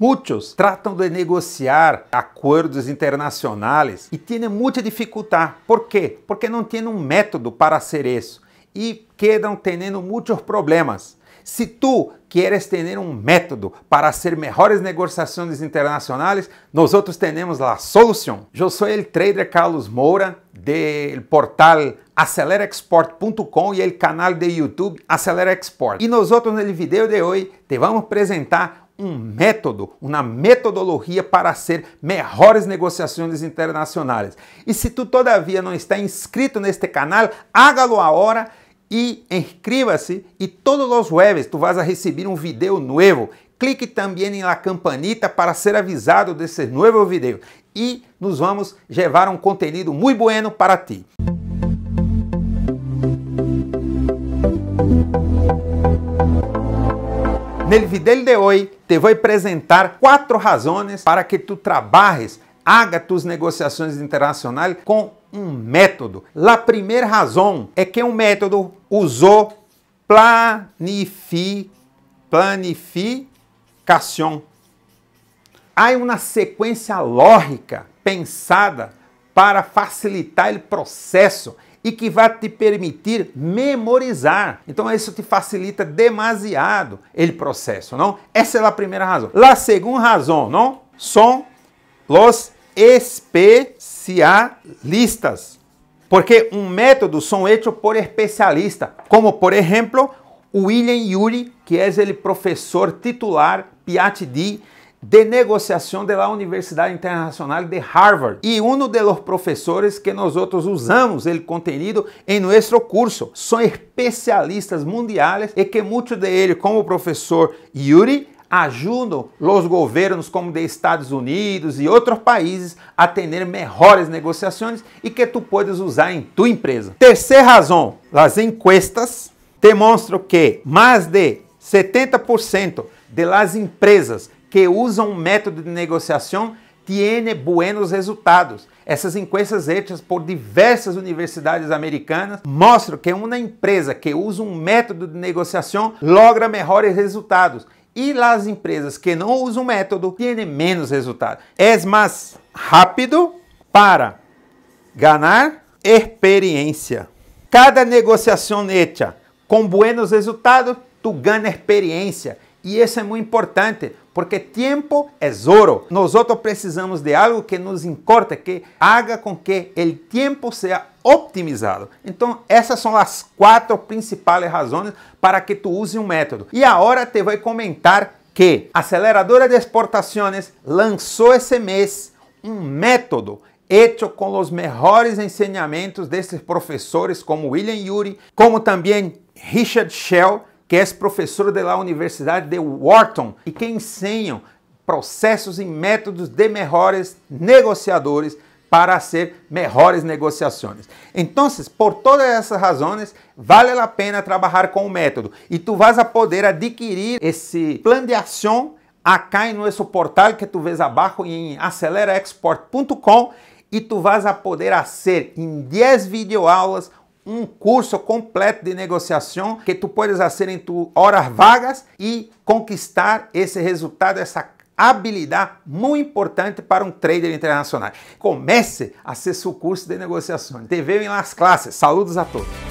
Muitos tratam de negociar acordos internacionais e têm muita dificuldade. Por quê? Porque não têm um método para fazer isso e quedam tendo muitos problemas. Se tu queres ter um método para ser melhores negociações internacionais, nós outros temos a solução. Eu sou o trader Carlos Moura, do portal acelerexport.com e o canal de YouTube Acelera Export. E nós outros no vídeo de hoje te vamos apresentar um método, uma metodologia para ser melhores negociações internacionais. E se tu todavia não está inscrito neste canal, hágalo agora e inscreva-se e todos os jueves tu vas a receber um vídeo novo. Clique também na campanita para ser avisado desse novo vídeo e nos vamos levar um conteúdo muito bueno para ti. Nel vídeo de hoje, te vou apresentar quatro razões para que tu trabalhes, haga tus negociações internacionais com um método. A primeira razão é que um método usou planifi, planificação. Há uma sequência lógica pensada para facilitar o processo e que vai te permitir memorizar. Então isso te facilita demasiado ele processo, não? Essa é a primeira razão. La segunda razão, não? São los especialistas. Porque um método são hechos por especialista, como por exemplo, William Yuri, que é ele professor titular PhD de negociação da Universidade Internacional de Harvard e um dos professores que nós outros usamos ele contenido em nosso curso. São especialistas mundiais e que muitos deles, como o professor Yuri, ajudam os governos como de Estados Unidos e outros países a ter melhores negociações e que tu podes usar em tua empresa. Terceira razão, as encuestas demonstram que mais de 70% das empresas que usam um método de negociação tiene buenos resultados. Essas encuestas feitas por diversas universidades americanas mostram que uma empresa que usa um método de negociação logra melhores resultados e as empresas que não usam o método têm menos resultados. É mais rápido para ganhar experiência. Cada negociação feita com buenos resultados, tu ganha experiência. E isso é muito importante, porque tempo é ouro. Nós precisamos de algo que nos importa, que haga com que o tempo seja optimizado. Então, essas são as quatro principais razões para que tu use um método. E agora te vou comentar que a aceleradora de exportações lançou esse mês um método feito com os melhores ensinamentos desses professores como William Yuri, como também Richard Shell, que é professora da Universidade de Wharton e que ensinam processos e métodos de melhores negociadores para ser melhores negociações. Então, por todas essas razões, vale a pena trabalhar com o método e tu vas a poder adquirir esse plano de ação acá em nosso portal que tu vês abaixo em aceleraexport.com e tu vas a poder fazer em 10 videoaulas um curso completo de negociação que tu podes fazer em tu horas vagas e conquistar esse resultado, essa habilidade muito importante para um trader internacional. Comece a ser seu curso de negociações. Te vejo em las classes. Saludos a todos.